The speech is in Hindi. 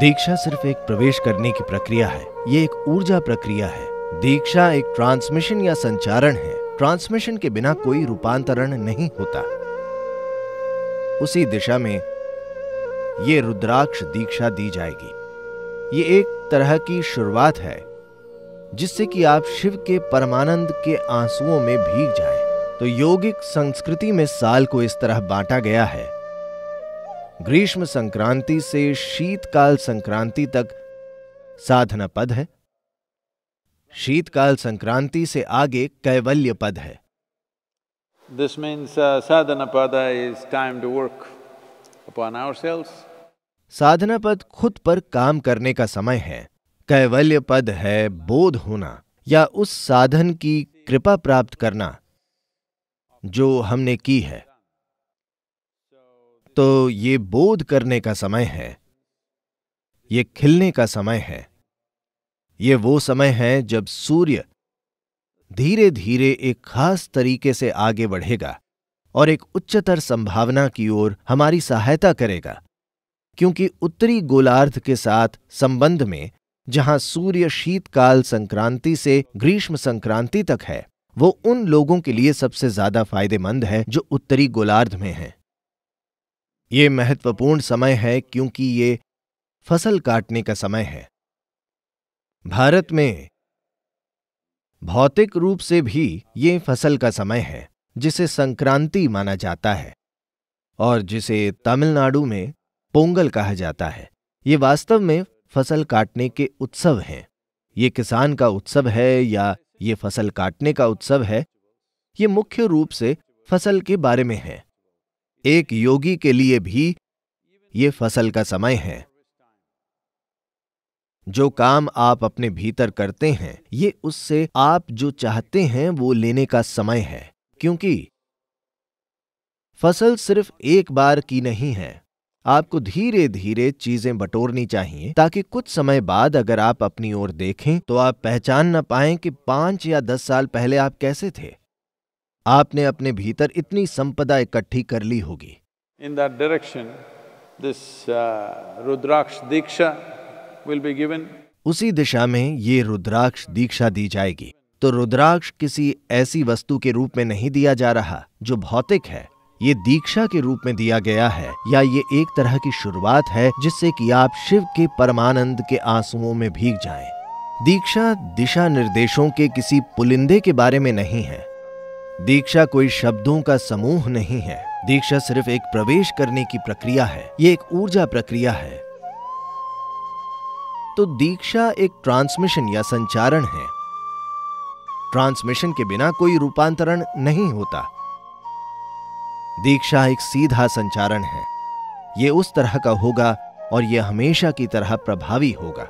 दीक्षा सिर्फ एक प्रवेश करने की प्रक्रिया है ये एक ऊर्जा प्रक्रिया है दीक्षा एक ट्रांसमिशन या संचारण है ट्रांसमिशन के बिना कोई रूपांतरण नहीं होता उसी दिशा में ये रुद्राक्ष दीक्षा दी जाएगी ये एक तरह की शुरुआत है जिससे कि आप शिव के परमानंद के आंसुओं में भीग जाएं। तो योगिक संस्कृति में साल को इस तरह बांटा गया है ग्रीष्म संक्रांति से शीतकाल संक्रांति तक साधना पद है शीतकाल संक्रांति से आगे कैवल्य पद है this means Sadhana Pada is time to work upon self Sadhana Pada खुद पर काम करने का समय है कैवल्य पद है बोध होना या उस साधन की कृपा प्राप्त करना जो हमने की है तो ये बोध करने का समय है ये खिलने का समय है ये वो समय है जब सूर्य धीरे धीरे एक खास तरीके से आगे बढ़ेगा और एक उच्चतर संभावना की ओर हमारी सहायता करेगा क्योंकि उत्तरी गोलार्ध के साथ संबंध में जहां सूर्य शीतकाल संक्रांति से ग्रीष्म संक्रांति तक है वो उन लोगों के लिए सबसे ज्यादा फायदेमंद है जो उत्तरी गोलार्ध में हैं ये महत्वपूर्ण समय है क्योंकि ये फसल काटने का समय है भारत में भौतिक रूप से भी ये फसल का समय है जिसे संक्रांति माना जाता है और जिसे तमिलनाडु में पोंगल कहा जाता है ये वास्तव में फसल काटने के उत्सव हैं ये किसान का उत्सव है या ये फसल काटने का उत्सव है ये मुख्य रूप से फसल के बारे में है एक योगी के लिए भी ये फसल का समय है जो काम आप अपने भीतर करते हैं ये उससे आप जो चाहते हैं वो लेने का समय है क्योंकि फसल सिर्फ एक बार की नहीं है आपको धीरे धीरे चीजें बटोरनी चाहिए ताकि कुछ समय बाद अगर आप अपनी ओर देखें तो आप पहचान न पाए कि पांच या दस साल पहले आप कैसे थे आपने अपने भीतर इतनी संपदा इकट्ठी कर ली होगी in that direction this rudraksha diksha will be given उसी दिशा में ये रुद्राक्ष दीक्षा दी जाएगी तो रुद्राक्ष किसी ऐसी वस्तु के रूप में नहीं दिया जा रहा जो भौतिक है ये दीक्षा के रूप में दिया गया है या ये एक तरह की शुरुआत है जिससे कि आप शिव के परमानंद के आंसुओं में भीग जाएं। दीक्षा दिशा निर्देशों के किसी पुलिंदे के बारे में नहीं है दीक्षा कोई शब्दों का समूह नहीं है दीक्षा सिर्फ एक प्रवेश करने की प्रक्रिया है ये एक ऊर्जा प्रक्रिया है तो दीक्षा एक ट्रांसमिशन या संचारण है ट्रांसमिशन के बिना कोई रूपांतरण नहीं होता दीक्षा एक सीधा संचारण है यह उस तरह का होगा और यह हमेशा की तरह प्रभावी होगा